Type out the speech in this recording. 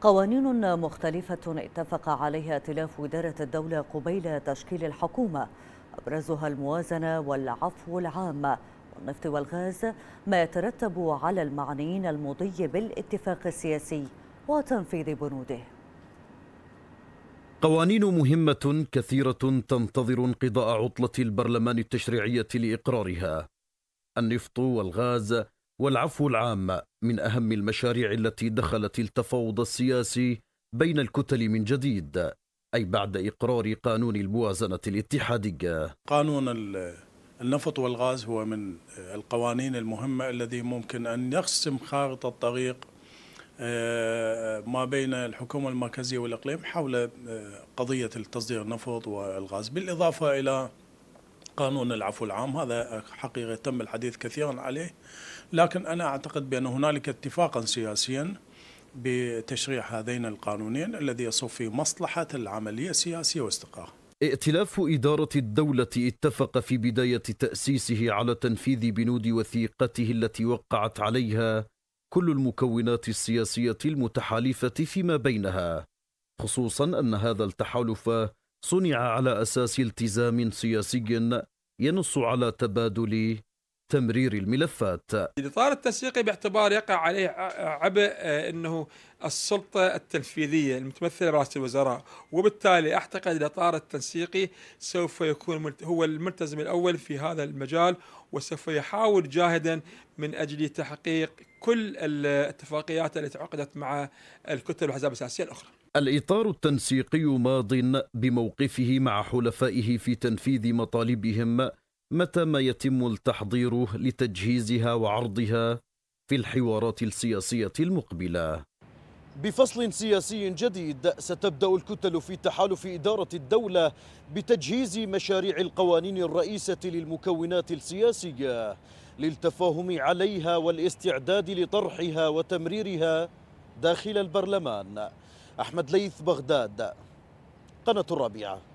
قوانين مختلفة اتفق عليها ائتلاف إدارة الدولة قبيل تشكيل الحكومة أبرزها الموازنة والعفو العام والنفط والغاز ما يترتب على المعنيين المضي بالاتفاق السياسي وتنفيذ بنوده قوانين مهمة كثيرة تنتظر انقضاء عطلة البرلمان التشريعية لإقرارها النفط والغاز والعفو العام من أهم المشاريع التي دخلت التفاوض السياسي بين الكتل من جديد أي بعد إقرار قانون الموازنة الاتحادية قانون النفط والغاز هو من القوانين المهمة الذي ممكن أن يقسم خارطة الطريق آه، ما بين الحكومة المركزية والإقليم حول آه، قضية التصدير النفط والغاز بالإضافة إلى قانون العفو العام هذا حقيقة تم الحديث كثيرا عليه لكن أنا أعتقد بأن هنالك اتفاقا سياسيا بتشريع هذين القانونين الذي يصب في مصلحة العملية السياسية واستقرارها ائتلاف إدارة الدولة اتفق في بداية تأسيسه على تنفيذ بنود وثيقته التي وقعت عليها كل المكونات السياسية المتحالفة فيما بينها خصوصا أن هذا التحالف صنع على أساس التزام سياسي ينص على تبادل تمرير الملفات الإطار التنسيقي باعتبار يقع عليه عبء آه، أنه السلطة التنفيذية المتمثلة برئاسة الوزراء وبالتالي أعتقد الإطار التنسيقي سوف يكون هو الملتزم الأول في هذا المجال وسوف يحاول جاهدا من أجل تحقيق كل الاتفاقيات التي عقدت مع الكتل والأحزاب السياسية الأخرى الإطار التنسيقي ماض بموقفه مع حلفائه في تنفيذ مطالبهم متى ما يتم التحضير لتجهيزها وعرضها في الحوارات السياسية المقبلة بفصل سياسي جديد ستبدأ الكتل في تحالف إدارة الدولة بتجهيز مشاريع القوانين الرئيسة للمكونات السياسية للتفاهم عليها والاستعداد لطرحها وتمريرها داخل البرلمان أحمد ليث بغداد قناة الرابعة